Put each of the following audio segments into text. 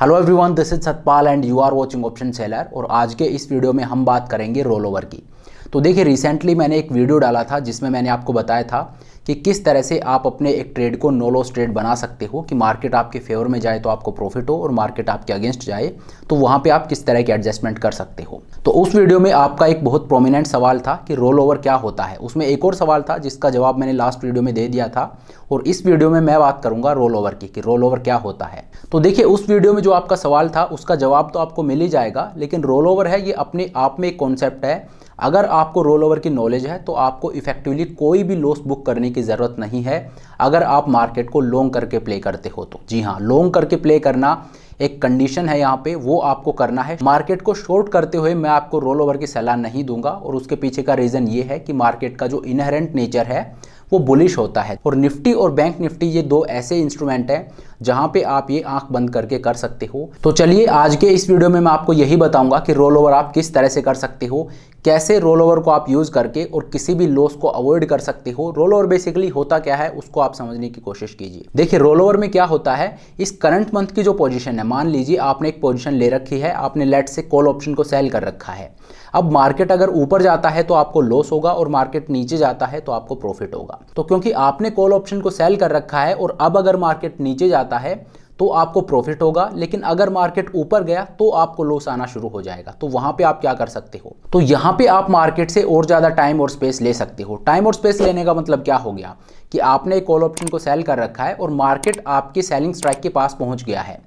hello everyone this is Satpal and you are watching option seller और आज के इस वीडियो में हम बात करेंगे रोल ओवर की तो देखिए रिसेंटली मैंने एक वीडियो डाला था जिसमें मैंने आपको बताया था कि किस तरह से आप अपने एक ट्रेड को नो लॉस ट्रेड बना सकते हो कि मार्केट आपके फेवर में जाए तो आपको प्रॉफिट हो और मार्केट आपके अगेंस्ट जाए तो वहाँ पे आप किस तरह के एडजस्टमेंट कर सकते हो तो उस वीडियो में आपका एक बहुत प्रोमिनेंट सवाल था कि रोल ओवर क्या होता है उसमें एक और सवाल था जिसका जवाब मैंने लास्ट वीडियो में दे दिया था और इस वीडियो में मैं बात करूंगा रोल ओवर की कि रोल ओवर क्या होता है तो देखिए उस वीडियो में जो आपका सवाल था उसका जवाब तो आपको मिल ही जाएगा लेकिन रोल ओवर है ये अपने आप में एक कॉन्सेप्ट है अगर आपको रोल ओवर की नॉलेज है तो आपको इफेक्टिवली कोई भी लॉस बुक करने की ज़रूरत नहीं है अगर आप मार्केट को लॉन्ग करके प्ले करते हो तो जी हाँ लॉन्ग करके प्ले करना एक कंडीशन है यहाँ पे वो आपको करना है मार्केट को शॉर्ट करते हुए मैं आपको रोल ओवर की सलाह नहीं दूंगा और उसके पीछे का रीज़न ये है कि मार्केट का जो इनहेरेंट नेचर है वो बुलिश होता है और निफ्टी और बैंक निफ्टी ये दो ऐसे इंस्ट्रूमेंट हैं जहां पे आप ये आंख बंद करके कर सकते हो तो चलिए आज के इस वीडियो में मैं आपको यही बताऊंगा कि रोल ओवर आप किस तरह से कर सकते हो कैसे रोल ओवर को आप यूज़ करके और किसी भी लॉस को अवॉइड कर सकते हो रोल ओवर बेसिकली होता क्या है उसको आप समझने की कोशिश कीजिए देखिए रोल ओवर में क्या होता है इस करंट मंथ की जो पोजीशन है मान लीजिए आपने एक पोजीशन ले रखी है आपने लेट से कॉल ऑप्शन को सेल कर रखा है अब मार्केट अगर ऊपर जाता है तो आपको लॉस होगा और मार्केट नीचे जाता है तो आपको प्रॉफिट होगा तो क्योंकि आपने कॉल ऑप्शन को सेल कर रखा है और अब अगर मार्केट नीचे जाता जाता है तो आपको प्रॉफिट होगा लेकिन अगर मार्केट ऊपर गया तो आपको लॉस आना शुरू हो जाएगा तो वहां पे आप क्या कर सकते हो तो यहां पे आप मार्केट से और ज़्यादा टाइम और स्पेस ले सकते हो टाइम और स्पेस लेने का मतलब क्या हो गया कि आपने कॉल ऑप्शन को सेल कर रखा है और मार्केट आपके सेलिंग स्ट्राइक के पास पहुंच गया है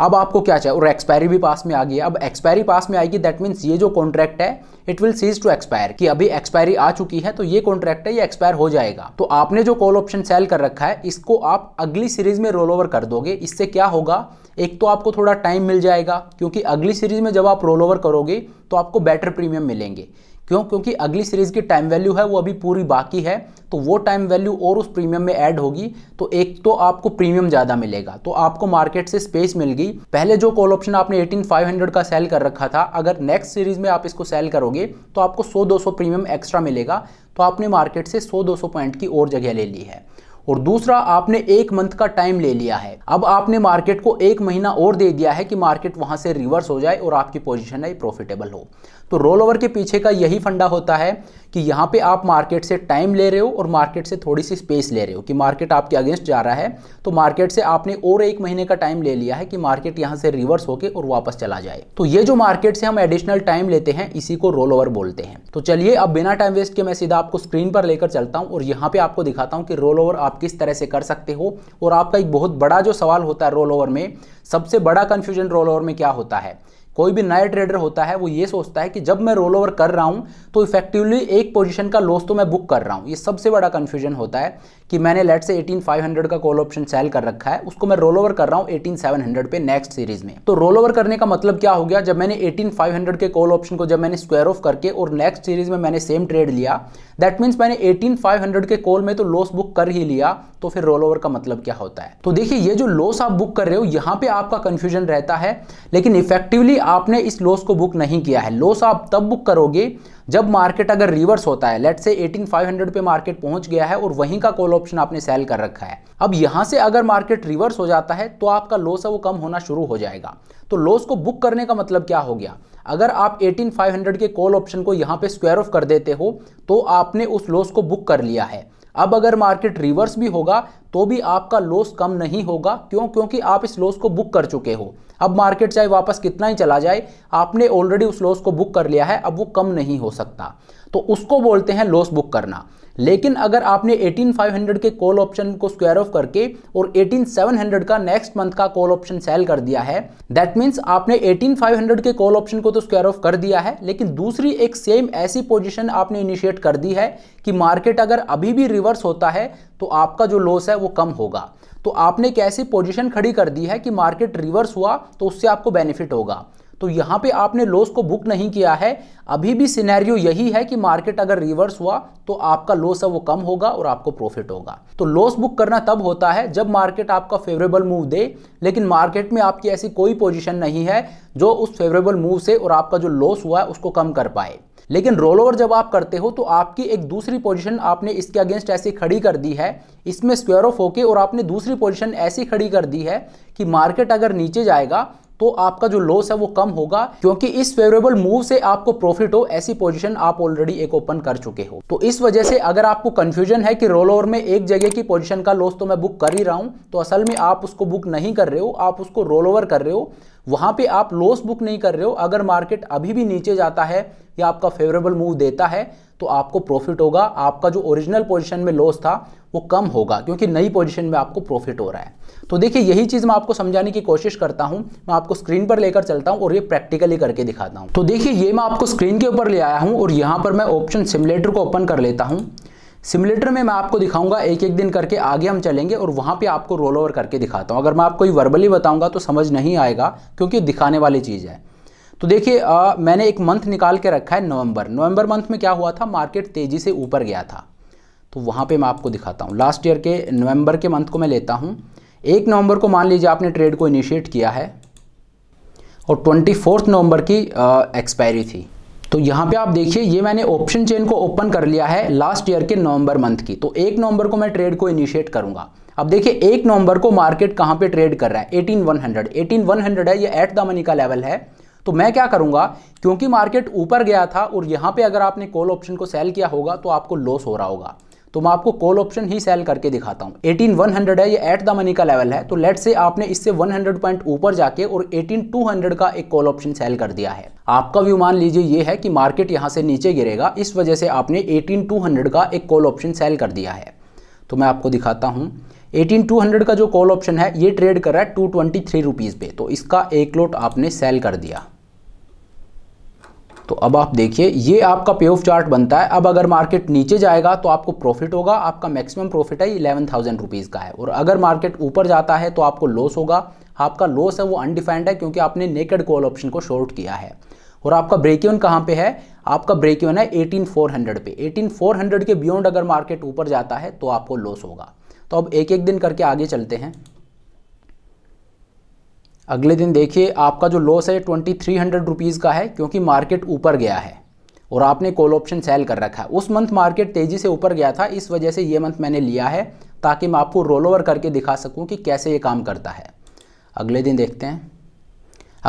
अब आपको क्या चाहिए और एक्सपायरी भी पास में आ गई है अब एक्सपायरी पास में आएगी दैट मीन्स ये जो कॉन्ट्रैक्ट है it will cease to expire कि अभी एक्सपायरी आ चुकी है तो ये कॉन्ट्रैक्ट है ये एक्सपायर हो जाएगा तो आपने जो कॉल ऑप्शन सेल कर रखा है इसको आप अगली सीरीज में रोल ओवर कर दोगे इससे क्या होगा एक तो आपको थोड़ा टाइम मिल जाएगा क्योंकि अगली सीरीज में जब आप रोल ओवर करोगे तो आपको बेटर प्रीमियम मिलेंगे क्यों क्योंकि अगली सीरीज की टाइम वैल्यू है वो अभी पूरी बाकी है तो वो टाइम वैल्यू और उस प्रीमियम में ऐड होगी तो एक तो आपको प्रीमियम ज़्यादा मिलेगा तो आपको मार्केट से स्पेस मिल गई पहले जो कॉल ऑप्शन आपने 18500 का सेल कर रखा था अगर नेक्स्ट सीरीज में आप इसको सेल करोगे तो आपको सौ दो प्रीमियम एक्स्ट्रा मिलेगा तो आपने मार्केट से सौ दो पॉइंट की और जगह ले ली है और दूसरा आपने एक मंथ का टाइम ले लिया है अब आपने मार्केट को एक महीना और दे दिया है कि मार्केट वहां से रिवर्स हो जाए और आपकी पोजिशन आई प्रॉफिटेबल हो तो रोल ओवर के पीछे का यही फंडा होता है कि यहाँ पे आप मार्केट से टाइम ले रहे हो और मार्केट से थोड़ी सी स्पेस ले रहे हो कि मार्केट आपके अगेंस्ट जा रहा है तो मार्केट से आपने और एक महीने का टाइम ले लिया है कि मार्केट यहाँ से रिवर्स होकर और वापस चला जाए तो ये जो मार्केट से हम एडिशनल टाइम लेते हैं इसी को रोल ओवर बोलते हैं तो चलिए अब बिना टाइम वेस्ट के मैं सीधा आपको स्क्रीन पर लेकर चलता हूँ और यहाँ पर आपको दिखाता हूँ कि रोल ओवर आप किस तरह से कर सकते हो और आपका एक बहुत बड़ा जो सवाल होता है रोल ओवर में सबसे बड़ा कन्फ्यूजन रोल ओवर में क्या होता है कोई भी नया ट्रेडर होता है वो ये सोचता है कि जब मैं रोल ओवर कर रहा हूँ तो इफेक्टिवली एक पोजीशन का लॉस तो मैं बुक कर रहा हूँ ये सबसे बड़ा कन्फ्यूजन होता है कि मैंने लेट से 18500 का कॉल ऑप्शन सेल कर रखा है उसको मैं रोल ओवर कर रहा हूँ 18700 पे नेक्स्ट सीरीज में तो रोल ओवर करने का मतलब क्या हो गया जब मैंने 18500 के कॉल ऑप्शन को जब मैंने स्क्वायर ऑफ करके और नेक्स्ट सीरीज में मैंने सेम ट्रेड लिया दैट मीन्स मैंने 18500 के कॉल में तो लॉस बुक कर ही लिया तो फिर रोल ओवर का मतलब क्या होता है तो देखिए ये जो लॉस आप बुक कर रहे हो यहाँ पे आपका कंफ्यूजन रहता है लेकिन इफेक्टिवली आपने इस लॉस को बुक नहीं किया है लॉस आप तब बुक करोगे जब मार्केट अगर रिवर्स होता है लेट से 18500 पे मार्केट पहुंच गया है और वहीं का कॉल ऑप्शन आपने सेल कर रखा है अब यहां से अगर मार्केट रिवर्स हो जाता है तो आपका लॉस है वो कम होना शुरू हो जाएगा तो लॉस को बुक करने का मतलब क्या हो गया अगर आप 18500 के कॉल ऑप्शन को यहाँ पे स्क्वायर ऑफ कर देते हो तो आपने उस लॉस को बुक कर लिया है अब अगर मार्केट रिवर्स भी होगा तो भी आपका लॉस कम नहीं होगा क्यों क्योंकि आप इस लॉस को बुक कर चुके हो अब मार्केट चाहे वापस कितना ही चला जाए आपने ऑलरेडी उस लॉस को बुक कर लिया है अब वो कम नहीं हो सकता तो उसको बोलते हैं लॉस बुक करना लेकिन अगर आपने 18500 के कॉल ऑप्शन को स्क्वायर ऑफ करके और 18700 का नेक्स्ट मंथ का कॉल ऑप्शन सेल कर दिया है दैट मीन्स आपने 18500 के कॉल ऑप्शन को तो स्क्वायर ऑफ कर दिया है लेकिन दूसरी एक सेम ऐसी पोजिशन आपने इनिशिएट कर दी है कि मार्केट अगर अभी भी रिवर्स होता है तो आपका जो लॉस है वो कम होगा तो आपने कैसी पोजिशन खड़ी कर दी है कि मार्केट रिवर्स हुआ तो उससे आपको बेनिफिट होगा तो यहां पे आपने लॉस को बुक नहीं किया है अभी भी सिनेरियो यही है कि मार्केट अगर रिवर्स हुआ तो आपका लॉस है वो कम होगा और आपको प्रॉफिट होगा तो लॉस बुक करना तब होता है जब मार्केट आपका फेवरेबल मूव दे लेकिन मार्केट में आपकी ऐसी कोई पोजिशन नहीं है जो उस फेवरेबल मूव से और आपका जो लॉस हुआ है उसको कम कर पाए लेकिन रोल ओवर जब आप करते हो तो आपकी एक दूसरी पोजीशन आपने इसके अगेंस्ट ऐसी खड़ी कर दी है इसमें स्क्वेयर ऑफ होके और आपने दूसरी पोजीशन ऐसी खड़ी कर दी है कि मार्केट अगर नीचे जाएगा तो आपका जो लॉस है वो कम होगा क्योंकि इस फेवरेबल मूव से आपको प्रॉफिट हो ऐसी पोजीशन आप ऑलरेडी एक ओपन कर चुके हो तो इस वजह से अगर आपको कंफ्यूजन है कि रोल ओवर में एक जगह की पोजीशन का लॉस तो मैं बुक कर ही रहा हूं तो असल में आप उसको बुक नहीं कर रहे हो आप उसको रोल ओवर कर रहे हो वहां पे आप लॉस बुक नहीं कर रहे हो अगर मार्केट अभी भी नीचे जाता है या आपका फेवरेबल मूव देता है तो आपको प्रॉफिट होगा आपका जो ओरिजिनल पोजीशन में लॉस था वो कम होगा क्योंकि नई पोजीशन में आपको प्रॉफिट हो रहा है तो देखिए यही चीज़ मैं आपको समझाने की कोशिश करता हूं मैं आपको स्क्रीन पर लेकर चलता हूं और ये प्रैक्टिकली करके दिखाता हूं तो देखिए ये मैं आपको स्क्रीन के ऊपर ले आया हूं और यहां पर मैं ऑप्शन सिमुलेटर को ओपन कर लेता हूं सिमुलेटर में मैं आपको दिखाऊंगा एक एक दिन करके आगे हम चलेंगे और वहाँ पे आपको रोल ओवर करके दिखाता हूँ अगर मैं आपको ये वर्बली बताऊँगा तो समझ नहीं आएगा क्योंकि दिखाने वाली चीज़ है तो देखिए मैंने एक मंथ निकाल के रखा है नवंबर नवंबर मंथ में क्या हुआ था मार्केट तेज़ी से ऊपर गया था तो वहाँ पर मैं आपको दिखाता हूँ लास्ट ईयर के नवंबर के मंथ को मैं लेता हूँ एक नवंबर को मान लीजिए आपने ट्रेड को इनिशिएट किया है और ट्वेंटी नवंबर की एक्सपायरी थी तो यहाँ पे आप देखिए ये मैंने ऑप्शन चेन को ओपन कर लिया है लास्ट ईयर के नवंबर मंथ की तो एक नवंबर को मैं ट्रेड को इनिशिएट करूंगा अब देखिए एक नवंबर को मार्केट कहां पे ट्रेड कर रहा है eighteen one hundred eighteen one hundred है ये एट द मनी का लेवल है तो मैं क्या करूंगा क्योंकि मार्केट ऊपर गया था और यहां पे अगर आपने कॉल ऑप्शन को सेल किया होगा तो आपको लॉस हो रहा होगा तो मैं आपको कॉल ऑप्शन ही सेल करके दिखाता हूँ एटीन वन हंड्रेड है ये एट द मनी का लेवल है तो लेट से आपने इससे वन हंड्रेड पॉइंट ऊपर जाके और एटीन टू हंड्रेड का एक कॉल ऑप्शन सेल कर दिया है आपका व्यू मान लीजिए ये है कि मार्केट यहाँ से नीचे गिरेगा इस वजह से आपने एटीन टू हंड्रेड का एक कॉल ऑप्शन सेल कर दिया है तो मैं आपको दिखाता हूँ एटीन टू हंड्रेड का जो कॉल ऑप्शन है ये ट्रेड कर रहा है टू ट्वेंटी थ्री रुपीज पे तो इसका एक लोट आपने सेल कर दिया तो अब आप देखिए ये आपका पे ऑफ चार्ट बनता है अब अगर मार्केट नीचे जाएगा तो आपको प्रॉफिट होगा आपका मैक्सिमम प्रॉफिट है इलेवन थाउजेंड रुपीज़ का है और अगर मार्केट ऊपर जाता है तो आपको लॉस होगा आपका लॉस है वो अनडिफाइंड है क्योंकि आपने नेकेड कॉल ऑप्शन को शॉर्ट किया है और आपका ब्रेक इवन कहाँ पे है आपका ब्रेक इवन है हंड्रेड पे हंड्रेड के बियॉन्ड अगर मार्केट ऊपर जाता है तो आपको लॉस होगा तो अब एक एक दिन करके आगे चलते हैं अगले दिन देखिए आपका जो लॉस है ट्वेंटी थ्री हंड्रेड रुपीज़ का है क्योंकि मार्केट ऊपर गया है और आपने कॉल ऑप्शन सेल कर रखा है उस मंथ मार्केट तेज़ी से ऊपर गया था इस वजह से ये मंथ मैंने लिया है ताकि मैं आपको रोल ओवर करके दिखा सकूं कि कैसे ये काम करता है अगले दिन देखते हैं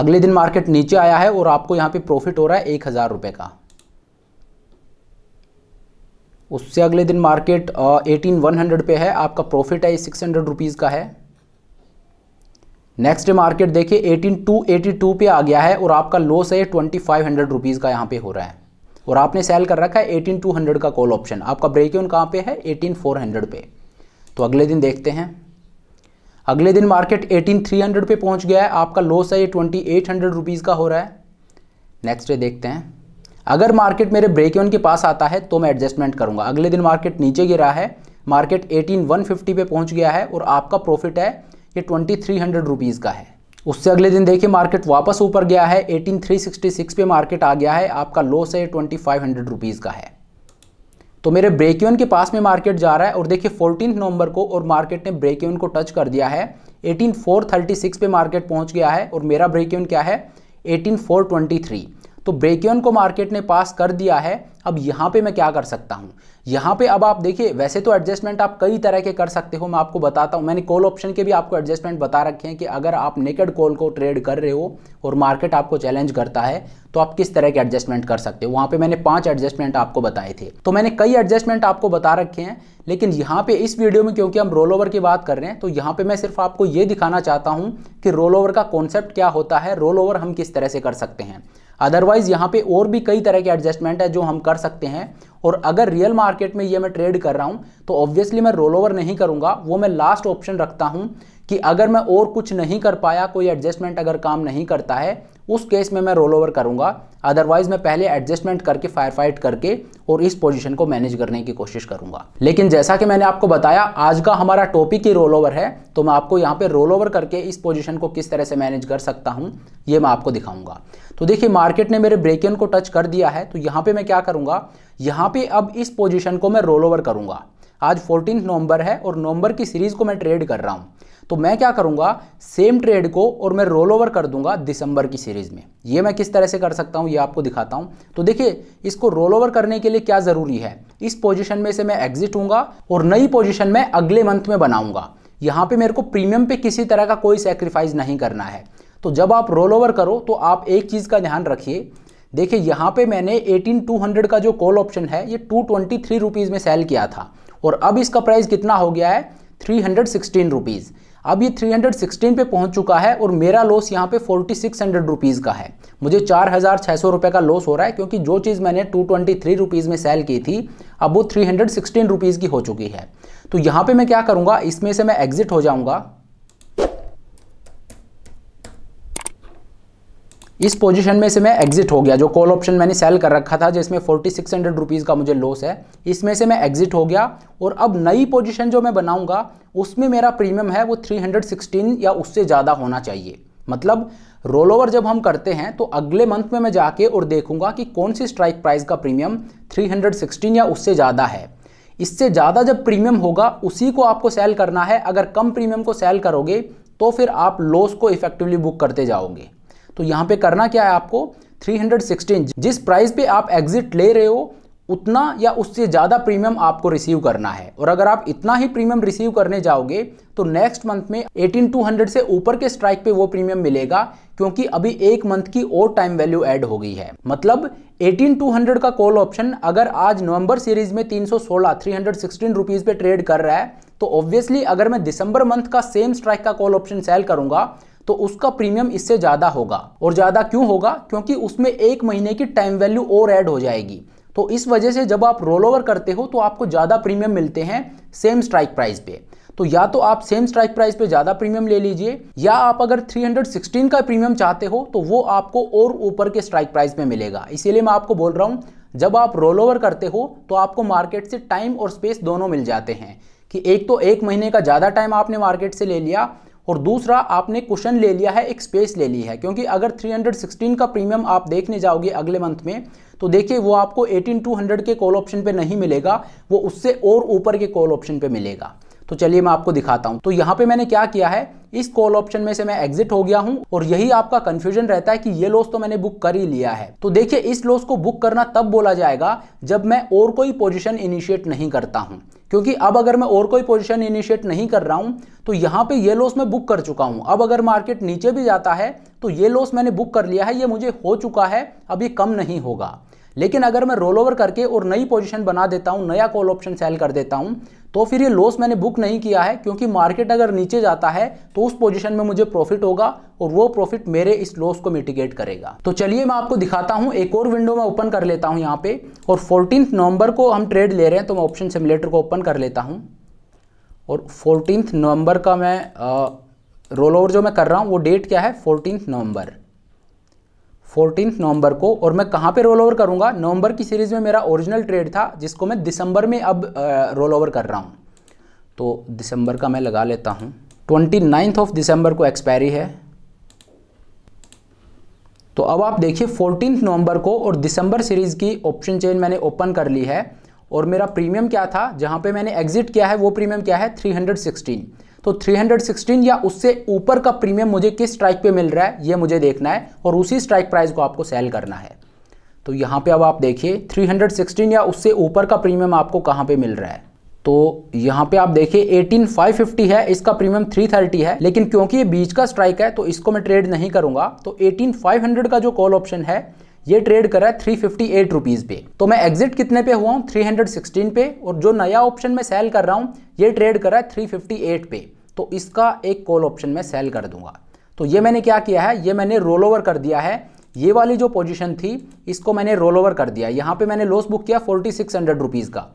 अगले दिन मार्केट नीचे आया है और आपको यहाँ पर प्रॉफिट हो रहा है एक हज़ार रुपये का उससे अगले दिन मार्केट एटीन वन हंड्रेड पे है आपका प्रॉफिट है सिक्स हंड्रेड रुपीज़ का है नेक्स्ट मार्केट देखिए 18282 पे आ गया है और आपका लॉस है ट्वेंटी फाइव हंड्रेड रुपीज़ का यहाँ पे हो रहा है और आपने सेल कर रखा है 18200 का कॉल ऑप्शन आपका ब्रेक यून कहाँ पे है 18400 पे तो अगले दिन देखते हैं अगले दिन मार्केट 18300 पे पहुंच गया है आपका लॉस है ये हंड्रेड रुपीज का हो रहा है नेक्स्ट डे देखते हैं अगर मार्केट मेरे ब्रेक इवन के पास आता है तो मैं एडजस्टमेंट करूंगा अगले दिन मार्केट नीचे गिरा है मार्केट 18150 पे पहुंच गया है और आपका प्रॉफिट है ये ट्वेंटी थ्री हंड्रेड रुपीज़ का है उससे अगले दिन देखिए मार्केट वापस ऊपर गया है 18366 पे मार्केट आ गया है आपका लॉस है ट्वेंटी फाइव हंड्रेड रुपीज़ का है तो मेरे ब्रेक इवन के पास में मार्केट जा रहा है और देखिए फोर्टीन नवंबर को और मार्केट ने ब्रेक इवन को टच कर दिया है 18436 पे मार्केट पहुंच गया है और मेरा ब्रेक इवन क्या है 18423 तो ब्रेक इवन को मार्केट ने पास कर दिया है अब यहां पे मैं क्या कर सकता हूं यहां पे अब आप देखिए वैसे तो एडजस्टमेंट आप कई तरह के कर सकते हो मैं आपको बताता हूं मैंने कॉल ऑप्शन के भी आपको एडजस्टमेंट बता रखे हैं कि अगर आप नेकेड कॉल को ट्रेड कर रहे हो और मार्केट आपको चैलेंज करता है तो आप किस तरह के एडजस्टमेंट कर सकते हो वहां पे मैंने पांच एडजस्टमेंट आपको बताए थे तो मैंने कई एडजस्टमेंट आपको बता रखे हैं लेकिन यहाँ पे इस वीडियो में क्योंकि हम रोल ओवर की बात कर रहे हैं तो यहां पे मैं सिर्फ आपको ये दिखाना चाहता हूं कि रोल ओवर का कॉन्सेप्ट क्या होता है रोल ओवर हम किस तरह से कर सकते हैं अदरवाइज़ यहाँ पे और भी कई तरह के एडजस्टमेंट है जो हम कर सकते हैं और अगर रियल मार्केट में ये मैं ट्रेड कर रहा हूँ तो ऑब्वियसली मैं रोल ओवर नहीं करूँगा वो मैं लास्ट ऑप्शन रखता हूँ कि अगर मैं और कुछ नहीं कर पाया कोई एडजस्टमेंट अगर काम नहीं करता है उस केस में मैं रोल ओवर करूँगा अदरवाइज मैं पहले एडजस्टमेंट करके फायर फाइट करके और इस पोजीशन को मैनेज करने की कोशिश करूंगा लेकिन जैसा कि मैंने आपको बताया आज का हमारा टॉपिक ही रोल ओवर है तो मैं आपको यहाँ पे रोल ओवर करके इस पोजीशन को किस तरह से मैनेज कर सकता हूँ ये मैं आपको दिखाऊंगा तो देखिए मार्केट ने मेरे ब्रेक इन को टच कर दिया है तो यहाँ पर मैं क्या करूँगा यहाँ पर अब इस पोजिशन को मैं रोल ओवर करूँगा आज फोर्टीन नवंबर है और नवंबर की सीरीज़ को मैं ट्रेड कर रहा हूँ तो मैं क्या करूँगा सेम ट्रेड को और मैं रोल ओवर कर दूंगा दिसंबर की सीरीज़ में ये मैं किस तरह से कर सकता हूं ये आपको दिखाता हूं तो देखिए इसको रोल ओवर करने के लिए क्या ज़रूरी है इस पोजिशन में से मैं एग्जिट हूंगा और नई पोजिशन में अगले मंथ में बनाऊंगा यहां पर मेरे को प्रीमियम पे किसी तरह का कोई सेक्रीफाइस नहीं करना है तो जब आप रोल ओवर करो तो आप एक चीज़ का ध्यान रखिए देखिए यहाँ पे मैंने एटीन का जो कॉल ऑप्शन है ये टू ट्वेंटी में सेल किया था और अब इसका प्राइस कितना हो गया है थ्री हंड्रेड अब ये 316 पे पहुंच चुका है और मेरा लॉस यहाँ पे 4600 सिक्स हंड्रेड का है मुझे चार हज़ार छह सौ रुपये का लॉस हो रहा है क्योंकि जो चीज़ मैंने टू ट्वेंटी थ्री रुपीज़ में सेल की थी अब वो थ्री हंड्रेड सिक्सटीन रुपीज़ की हो चुकी है तो यहाँ पे मैं क्या करूँगा इसमें से मैं एग्जिट हो जाऊँगा इस पोजीशन में से मैं एग्जिट हो गया जो कॉल ऑप्शन मैंने सेल कर रखा था जिसमें फोर्टी सिक्स हंड्रेड रुपीज़ का मुझे लॉस है इसमें से मैं एग्जिट हो गया और अब नई पोजीशन जो मैं बनाऊंगा उसमें मेरा प्रीमियम है वो थ्री हंड्रेड सिक्सटीन या उससे ज़्यादा होना चाहिए मतलब रोल ओवर जब हम करते हैं तो अगले मंथ में मैं जाके और देखूंगा कि कौन सी स्ट्राइक प्राइस का प्रीमियम सिक्सटीन या उससे ज़्यादा है इससे ज़्यादा जब प्रीमियम होगा उसी को आपको सेल करना है अगर कम प्रीमियम को सेल करोगे तो फिर आप लॉस को इफेक्टिवली बुक करते जाओगे तो यहाँ पे करना क्या है आपको 316 जिस प्राइस पे आप एग्जिट ले रहे हो उतना या उससे ज़्यादा प्रीमियम आपको रिसीव करना है और अगर आप इतना ही प्रीमियम रिसीव करने जाओगे तो नेक्स्ट मंथ में 18200 से ऊपर के स्ट्राइक पे वो प्रीमियम मिलेगा क्योंकि अभी एक मंथ की और टाइम वैल्यू ऐड हो गई है मतलब 18200 का कॉल ऑप्शन अगर आज नवंबर सीरीज में 316 सिक्सटीन रुपीस पे ट्रेड कर रहा है तो ऑब्वियसली अगर मैं दिसंबर मंथ का सेम स्ट्राइक का कॉल ऑप्शन सेल करूंगा तो उसका प्रीमियम इससे ज़्यादा होगा और ज़्यादा क्यों होगा क्योंकि उसमें एक महीने की टाइम वैल्यू और ऐड हो जाएगी तो इस वजह से जब आप रोल ओवर करते हो तो आपको ज़्यादा प्रीमियम मिलते हैं सेम स्ट्राइक प्राइस पे तो या तो आप सेम स्ट्राइक प्राइस पे ज़्यादा प्रीमियम ले लीजिए या आप अगर 316 का प्रीमियम चाहते हो तो वो आपको और ऊपर के स्ट्राइक प्राइस में मिलेगा इसीलिए मैं आपको बोल रहा हूं जब आप रोल ओवर करते हो तो आपको मार्केट से टाइम और स्पेस दोनों मिल जाते हैं कि एक तो एक महीने का ज़्यादा टाइम आपने मार्केट से ले लिया और दूसरा आपने क्वेश्चन ले लिया है एक स्पेस ले ली है क्योंकि अगर 316 का प्रीमियम आप देखने जाओगे अगले मंथ में तो देखिए वो आपको 18200 के कॉल ऑप्शन पे नहीं मिलेगा वो उससे और ऊपर के कॉल ऑप्शन पे मिलेगा तो चलिए मैं आपको दिखाता हूँ तो यहाँ पे मैंने क्या किया है इस कॉल ऑप्शन में से मैं एग्जिट हो गया हूँ और यही आपका कंफ्यूजन रहता है कि ये लॉस तो मैंने बुक कर ही लिया है तो देखिए इस लॉस को बुक करना तब बोला जाएगा जब मैं और कोई पोजिशन इनिशिएट नहीं करता हूँ क्योंकि अब अगर मैं और कोई पोजीशन इनिशिएट नहीं कर रहा हूं तो यहां पे ये लॉस मैं बुक कर चुका हूं अब अगर मार्केट नीचे भी जाता है तो ये लॉस मैंने बुक कर लिया है ये मुझे हो चुका है अब ये कम नहीं होगा लेकिन अगर मैं रोल ओवर करके और नई पोजीशन बना देता हूं नया कॉल ऑप्शन सेल कर देता हूं तो फिर ये लॉस मैंने बुक नहीं किया है क्योंकि मार्केट अगर नीचे जाता है तो उस पोजीशन में मुझे प्रॉफिट होगा और वो प्रॉफिट मेरे इस लॉस को मिटिगेट करेगा तो चलिए मैं आपको दिखाता हूँ एक और विंडो मैं ओपन कर लेता हूँ यहाँ पे और फोर्टीन नवंबर को हम ट्रेड ले रहे हैं तो मैं ऑप्शन सिमुलेटर को ओपन कर लेता हूँ और फोर्टीन नवंबर का मैं रोल ओवर जो मैं कर रहा हूँ वो डेट क्या है फोर्टीन नवंबर फोर्टीन नवंबर को और मैं कहाँ पे रोल ओवर करूँगा नवंबर की सीरीज़ में मेरा ओरिजिनल ट्रेड था जिसको मैं दिसंबर में अब रोल ओवर कर रहा हूँ तो दिसंबर का मैं लगा लेता हूँ ट्वेंटी नाइन्थ ऑफ दिसंबर को एक्सपायरी है तो अब आप देखिए फोर्टीन नवंबर को और दिसंबर सीरीज़ की ऑप्शन चेन मैंने ओपन कर ली है और मेरा प्रीमियम क्या था जहाँ पे मैंने एग्जिट किया है वो प्रीमियम क्या है 316 तो 316 या उससे ऊपर का प्रीमियम मुझे किस स्ट्राइक पे मिल रहा है ये मुझे देखना है और उसी स्ट्राइक प्राइस को आपको सेल करना है तो यहाँ पे अब आप देखिए 316 या उससे ऊपर का प्रीमियम आपको कहाँ पे मिल रहा है तो यहाँ पे आप देखिए 18550 है इसका प्रीमियम 330 है लेकिन क्योंकि ये बीच का स्ट्राइक है तो इसको मैं ट्रेड नहीं करूँगा तो 18500 का जो कॉल ऑप्शन है ये ट्रेड करा है थ्री फिफ्टी एट रुपीज़ पे तो मैं एग्जिट कितने पे हुआ हूँ थ्री हंड्रेड सिक्सटीन पे और जो नया ऑप्शन मैं सेल कर रहा हूँ ये ट्रेड करा है थ्री फिफ्टी एट पे तो इसका एक कॉल ऑप्शन में सेल कर दूंगा तो ये मैंने क्या किया है ये मैंने रोल ओवर कर दिया है ये वाली जो पोजीशन थी इसको मैंने रोल ओवर कर दिया यहाँ पे मैंने लॉस बुक किया फोर्टी सिक्स हंड्रेड रुपीज़ का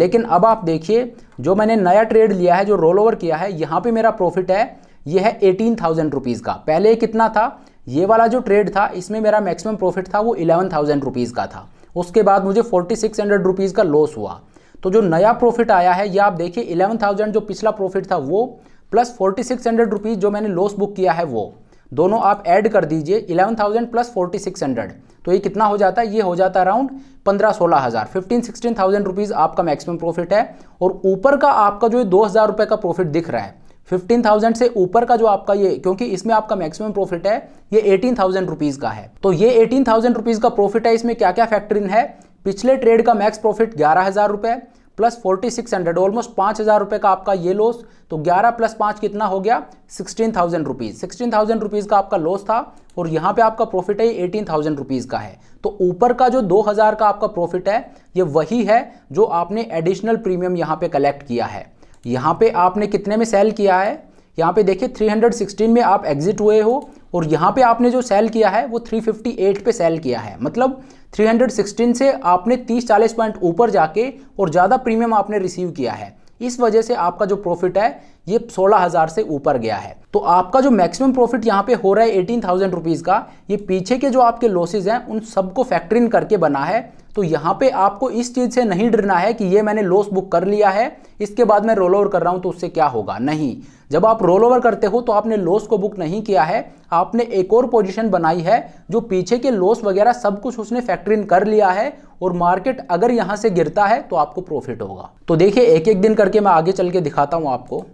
लेकिन अब आप देखिए जो मैंने नया ट्रेड लिया है जो रोल ओवर किया है यहाँ पे मेरा प्रॉफिट है ये है एटीन थाउजेंड रुपीज़ का पहले कितना था ये वाला जो ट्रेड था इसमें मेरा मैक्सिमम प्रॉफिट था वो इलेवन थाउजेंड रुपीज़ का था उसके बाद मुझे फोर्टी सिक्स हंड्रेड रुपीज़ का लॉस हुआ तो जो नया प्रॉफिट आया है ये आप देखिए इलेवन थाउजेंड जो पिछला प्रॉफिट था वो plus forty six hundred rupees जो मैंने लॉस बुक किया है वो दोनों आप ऐड कर दीजिए eleven thousand plus forty six hundred तो ये कितना हो जाता है ये हो जाता है अराउंड पंद्रह सोलह हज़ार फिफ्टीन सिक्सटीन थाउजेंड रुपीज़ आपका मैक्सिमम प्रॉफिट है और ऊपर का आपका जो दो हज़ार रुपये का प्रॉफिट दिख रहा है फिफ्टीन थाउजेंड से ऊपर का जो आपका ये क्योंकि इसमें आपका मैक्सिमम प्रॉफिट है ये एटीन थाउजेंड रुपीज़ का है तो ये एटीन थाउजेंड रुपीज़ का प्रॉफिट है इसमें क्या क्या फैक्ट्री है पिछले ट्रेड का मैक्स प्रॉफिट ग्यारह हज़ार रुपये plus forty six hundred almost पाँच हज़ार रुपये का आपका ये लॉस तो ग्यारह प्लस पाँच कितना हो गया sixteen thousand rupees sixteen thousand rupees का आपका लॉस था और यहाँ पे आपका प्रॉफिट है एटीन थाउजेंड रुपीज़ का है तो ऊपर का जो दो हज़ार का आपका प्रॉफिट है ये वही है जो आपने एडिशनल प्रीमियम यहाँ पर कलेक्ट किया है यहाँ पर आपने कितने में सेल किया है यहाँ पर देखिए थ्री में आप एग्जिट हुए हो और यहाँ पे आपने जो सेल किया है वो 358 पे सेल किया है मतलब 316 से आपने 30-40 पॉइंट ऊपर जाके और ज़्यादा प्रीमियम आपने रिसीव किया है इस वजह से आपका जो प्रॉफिट है ये 16000 से ऊपर गया है तो आपका जो मैक्सिमम प्रॉफिट यहाँ पे हो रहा है एटीन थाउजेंड रुपीज़ का ये पीछे के जो आपके लॉसेज हैं उन सबको फैक्टर इन करके बना है तो यहां पे आपको इस चीज़ से नहीं डरना है कि ये मैंने लॉस बुक कर लिया है इसके बाद मैं रोल ओवर कर रहा हूं तो उससे क्या होगा नहीं जब आप रोल ओवर करते हो तो आपने लॉस को बुक नहीं किया है आपने एक और पोजीशन बनाई है जो पीछे के लॉस वगैरह सब कुछ उसने फैक्टर इन कर लिया है और मार्केट अगर यहां से गिरता है तो आपको प्रॉफिट होगा तो देखिए एक एक दिन करके मैं आगे चल के दिखाता हूं आपको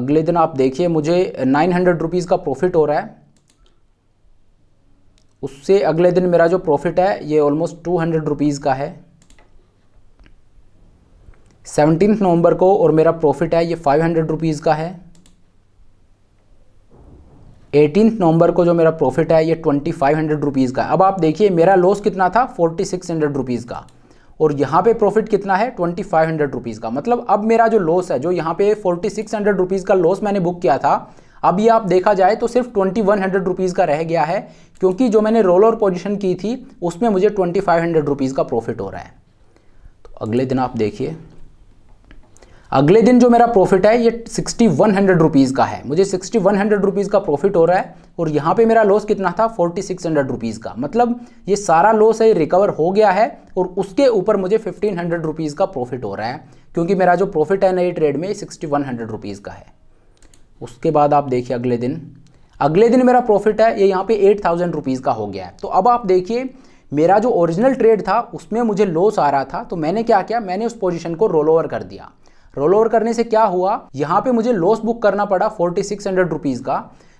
अगले दिन आप देखिए मुझे नाइन हंड्रेड रुपीज़ का प्रॉफिट हो रहा है उससे अगले दिन मेरा जो प्रॉफिट है ये ऑलमोस्ट टू हंड्रेड रुपीज़ का है सेवनटीन नवंबर को और मेरा प्रॉफिट है ये फाइव हंड्रेड रुपीज़ का है एटीन नवंबर को जो मेरा प्रॉफिट है ये ट्वेंटी फाइव हंड्रेड रुपीज़ का अब आप देखिए मेरा लॉस कितना था फोर्टी सिक्स हंड्रेड रुपीज़ का और यहाँ पे प्रॉफिट कितना है ट्वेंटी फाइव हंड्रेड रुपीज़ का मतलब अब मेरा जो लॉस है जो यहाँ पे फोर्टी सिक्स हंड्रेड रुपीज़ का लॉस मैंने बुक किया था अब ये आप देखा जाए तो सिर्फ ट्वेंटी वन हंड्रेड रुपीज़ का रह गया है क्योंकि जो मैंने रोल और पोजिशन की थी उसमें मुझे ट्वेंटी फाइव हंड्रेड रुपीज़ का प्रॉफिट हो रहा है तो अगले दिन आप देखिए अगले दिन जो मेरा प्रॉफिट है ये सिक्सटी वन हंड्रेड रुपीज़ का है मुझे सिक्सटी वन हंड्रेड रुपीज़ का प्रॉफिट हो रहा है और यहाँ पे मेरा लॉस कितना था फोर्टी सिक्स हंड्रेड रुपीज़ का मतलब ये सारा लॉस है रिकवर हो गया है और उसके ऊपर मुझे फिफ्टीन हंड्रेड रुपीज़ का प्रॉफिट हो रहा है क्योंकि मेरा जो प्रॉफिट है नई ट्रेड में सिक्सटी वन हंड्रेड रुपीज़ का है उसके बाद आप देखिए अगले दिन अगले दिन मेरा प्रॉफिट है ये यहाँ पे एट थाउजेंड रुपीज़ का हो गया है तो अब आप देखिए मेरा जो ओरिजिनल ट्रेड था उसमें मुझे लॉस आ रहा था तो मैंने क्या किया मैंने उस पोजिशन को रोल ओवर कर दिया रोल ओवर करने से क्या हुआ यहाँ पे मुझे लॉस बुक करना पड़ा फोर्टी सिक्स हंड्रेड रुपीज़ का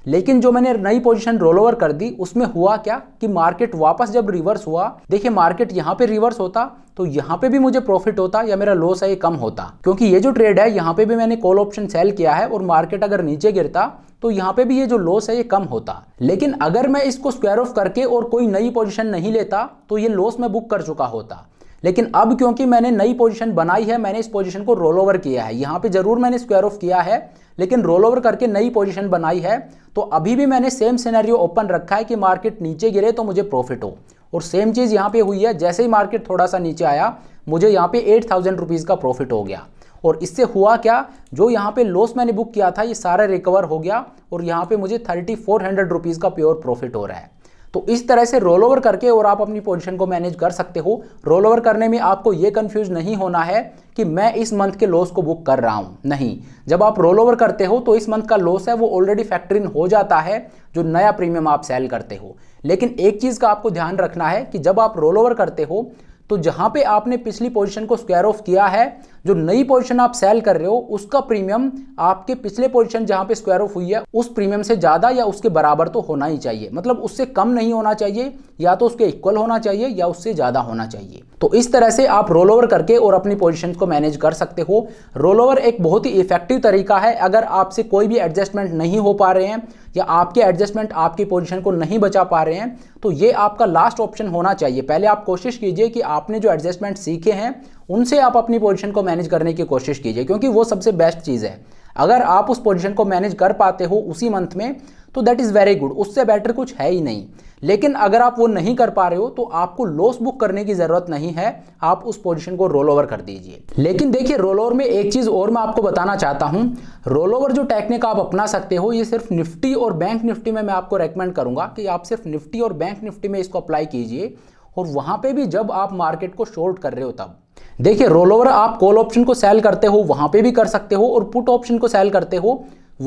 लेकिन जो मैंने नई पोजीशन रोल ओवर कर दी उसमें हुआ क्या कि मार्केट वापस जब रिवर्स हुआ देखिए मार्केट यहाँ पे रिवर्स होता तो यहाँ पे भी मुझे प्रॉफिट होता या मेरा लॉस है ये कम होता क्योंकि ये जो ट्रेड है यहाँ पे भी मैंने कॉल ऑप्शन सेल किया है और मार्केट अगर नीचे गिरता तो यहाँ पे भी ये जो लॉस है ये कम होता लेकिन अगर मैं इसको स्क्वायर ऑफ करके और कोई नई पोजिशन नहीं लेता तो ये लॉस मैं बुक कर चुका होता लेकिन अब क्योंकि मैंने नई पोजीशन बनाई है मैंने इस पोजीशन को रोल ओवर किया है यहाँ पे जरूर मैंने स्क्वायर ऑफ किया है लेकिन रोल ओवर करके नई पोजीशन बनाई है तो अभी भी मैंने सेम सिनेरियो ओपन रखा है कि मार्केट नीचे गिरे तो मुझे प्रॉफिट हो और सेम चीज़ यहाँ पे हुई है जैसे ही मार्केट थोड़ा सा नीचे आया मुझे यहाँ पे एट थाउजेंड रुपीज़ का प्रॉफिट हो गया और इससे हुआ क्या जो यहाँ पे लॉस मैंने बुक किया था ये सारा रिकवर हो गया और यहाँ पे मुझे थर्टी फोर हंड्रेड रुपीज़ का प्योर प्रॉफिट हो रहा है तो इस तरह से रोल ओवर करके और आप अपनी पोजीशन को मैनेज कर सकते हो रोल ओवर करने में आपको यह कंफ्यूज नहीं होना है कि मैं इस मंथ के लॉस को बुक कर रहा हूं नहीं जब आप रोल ओवर करते हो तो इस मंथ का लॉस है वो ऑलरेडी फैक्टर इन हो जाता है जो नया प्रीमियम आप सेल करते हो लेकिन एक चीज़ का आपको ध्यान रखना है कि जब आप रोल ओवर करते हो तो जहां पे आपने पिछली पोजीशन को स्क्वायर ऑफ किया है जो नई पोजीशन आप सेल कर रहे हो उसका प्रीमियम आपके पिछले पोजीशन जहां पे स्क्वायर ऑफ हुई है उस प्रीमियम से ज़्यादा या उसके बराबर तो होना ही चाहिए मतलब उससे कम नहीं होना चाहिए या तो उसके इक्वल होना चाहिए या उससे ज़्यादा होना चाहिए तो इस तरह से आप रोल ओवर करके और अपनी पोजिशन को मैनेज कर सकते हो रोल ओवर एक बहुत ही इफेक्टिव तरीका है अगर आपसे कोई भी एडजस्टमेंट नहीं हो पा रहे हैं या आपके एडजस्टमेंट आपकी पोजिशन को नहीं बचा पा रहे हैं तो ये आपका लास्ट ऑप्शन होना चाहिए पहले आप कोशिश कीजिए कि आपने जो एडजस्टमेंट सीखे हैं उनसे आप अपनी पोजिशन को मैनेज करने की कोशिश कीजिए क्योंकि वो सबसे बेस्ट चीज़ है अगर आप उस पोजिशन को मैनेज कर पाते हो उसी मंथ में तो दैट इज़ वेरी गुड उससे बेटर कुछ है ही नहीं लेकिन अगर आप वो नहीं कर पा रहे हो तो आपको लॉस बुक करने की ज़रूरत नहीं है आप उस पोजीशन को रोल ओवर कर दीजिए लेकिन देखिए रोल ओवर में एक चीज़ और मैं आपको बताना चाहता हूँ रोल ओवर जो टेक्निक आप अपना सकते हो ये सिर्फ निफ्टी और बैंक निफ्टी में मैं आपको रेकमेंड करूँगा कि आप सिर्फ निफ्टी और बैंक निफ्टी में इसको अप्लाई कीजिए और वहाँ पर भी जब आप मार्केट को शॉर्ट कर रहे हो तब देखिए रोल ओवर आप कॉल ऑप्शन को सेल करते हो वहां पे भी कर सकते हो और पुट ऑप्शन को सेल करते हो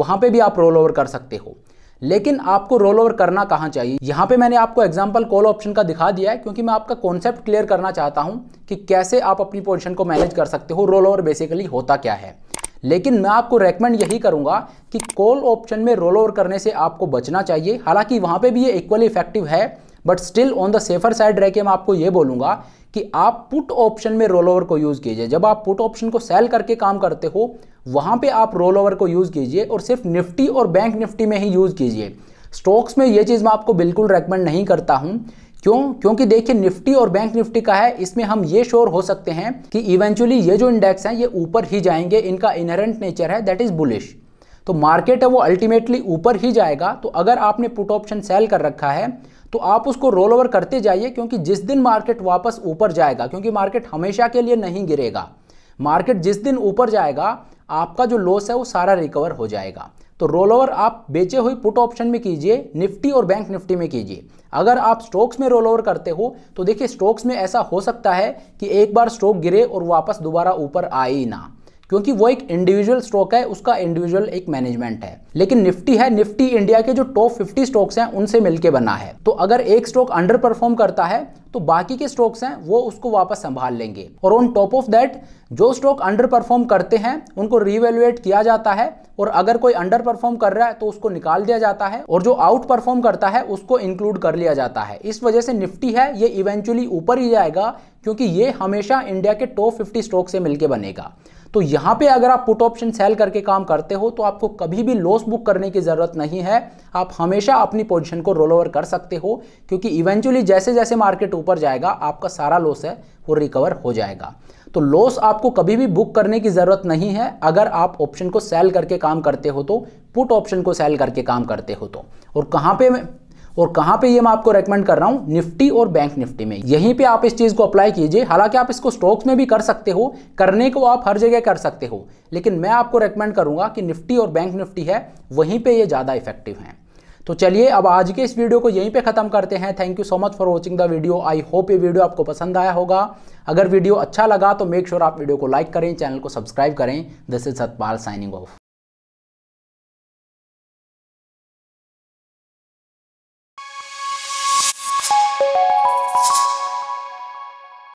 वहां पे भी आप रोल ओवर कर सकते हो लेकिन आपको रोल ओवर करना कहाँ चाहिए यहाँ पे मैंने आपको एग्जाम्पल कॉल ऑप्शन का दिखा दिया है क्योंकि मैं आपका कॉन्सेप्ट क्लियर करना चाहता हूँ कि कैसे आप अपनी पोजिशन को मैनेज कर सकते हो रोल ओवर बेसिकली होता क्या है लेकिन मैं आपको रेकमेंड यही करूंगा कि कॉल ऑप्शन में रोल ओवर करने से आपको बचना चाहिए हालांकि वहाँ पे भी ये इक्वली इफेक्टिव है but still on the safer side रह के मैं आपको ये बोलूँगा कि आप पुट ऑप्शन में रोल ओवर को यूज़ कीजिए जब आप पुट ऑप्शन को सेल करके काम करते हो वहां पे आप रोल ओवर को यूज़ कीजिए और सिर्फ निफ्टी और बैंक निफ्टी में ही यूज़ कीजिए स्टॉक्स में यह चीज़ मैं आपको बिल्कुल रेकमेंड नहीं करता हूं क्यों क्योंकि देखिए निफ्टी और बैंक निफ्टी का है इसमें हम ये श्योर हो सकते हैं कि इवेंचुअली ये जो इंडेक्स हैं ये ऊपर ही जाएंगे इनका इनहेरेंट नेचर है दैट इज़ बुलिश तो मार्केट है वो अल्टीमेटली ऊपर ही जाएगा तो अगर आपने पुट ऑप्शन सेल कर रखा है तो आप उसको रोल ओवर करते जाइए क्योंकि जिस दिन मार्केट वापस ऊपर जाएगा क्योंकि मार्केट हमेशा के लिए नहीं गिरेगा मार्केट जिस दिन ऊपर जाएगा आपका जो लॉस है वो सारा रिकवर हो जाएगा तो रोल ओवर आप बेचे हुई पुट ऑप्शन में कीजिए निफ्टी और बैंक निफ्टी में कीजिए अगर आप स्टॉक्स में रोल ओवर करते हो तो देखिए स्टॉक्स में ऐसा हो सकता है कि एक बार स्टॉक गिरे और वापस दोबारा ऊपर आए ही ना क्योंकि वो एक इंडिविजुअल स्टॉक है उसका इंडिविजुअल एक मैनेजमेंट है लेकिन निफ्टी है निफ्टी इंडिया के जो टॉप फिफ्टी स्टॉक्स हैं उनसे मिलकर बना है तो अगर एक स्टॉक अंडर परफॉर्म करता है तो बाकी के स्टॉक्स हैं वो उसको वापस संभाल लेंगे और ऑन टॉप ऑफ दैट जो स्टॉक अंडर परफॉर्म करते हैं उनको रिवेलुएट किया जाता है और अगर कोई अंडर परफॉर्म कर रहा है तो उसको निकाल दिया जाता है और जो आउट परफॉर्म करता है उसको इंक्लूड कर लिया जाता है इस वजह से निफ्टी है ये इवेंचुअली ऊपर ही जाएगा क्योंकि ये हमेशा इंडिया के टॉप फिफ्टी स्टॉक से मिलकर बनेगा तो यहां पे अगर आप पुट ऑप्शन सेल करके काम करते हो तो आपको कभी भी लॉस बुक करने की ज़रूरत नहीं है आप हमेशा अपनी पोजिशन को रोल ओवर कर सकते हो क्योंकि इवेंचुअली जैसे जैसे मार्केट ऊपर जाएगा आपका सारा लॉस है वो रिकवर हो जाएगा तो लॉस आपको कभी भी बुक करने की ज़रूरत नहीं है अगर आप ऑप्शन को सेल करके काम करते हो तो पुट ऑप्शन को सेल करके काम करते हो तो और कहां पे और कहां पे ये मैं आपको रेकमेंड कर रहा हूं निफ्टी और बैंक निफ्टी में यहीं पे आप इस चीज़ को अप्लाई कीजिए हालांकि आप इसको स्टॉक्स में भी कर सकते हो करने को आप हर जगह कर सकते हो लेकिन मैं आपको रेकमेंड करूंगा कि निफ्टी और बैंक निफ्टी है वहीं पर ये ज़्यादा इफेक्टिव है तो चलिए अब आज के इस वीडियो को यहीं पे ख़त्म करते हैं thank you so much for watching the video I hope ये वीडियो आपको पसंद आया होगा अगर वीडियो अच्छा लगा तो मेक श्योर sure आप वीडियो को लाइक करें चैनल को सब्सक्राइब करें this is Satpal signing of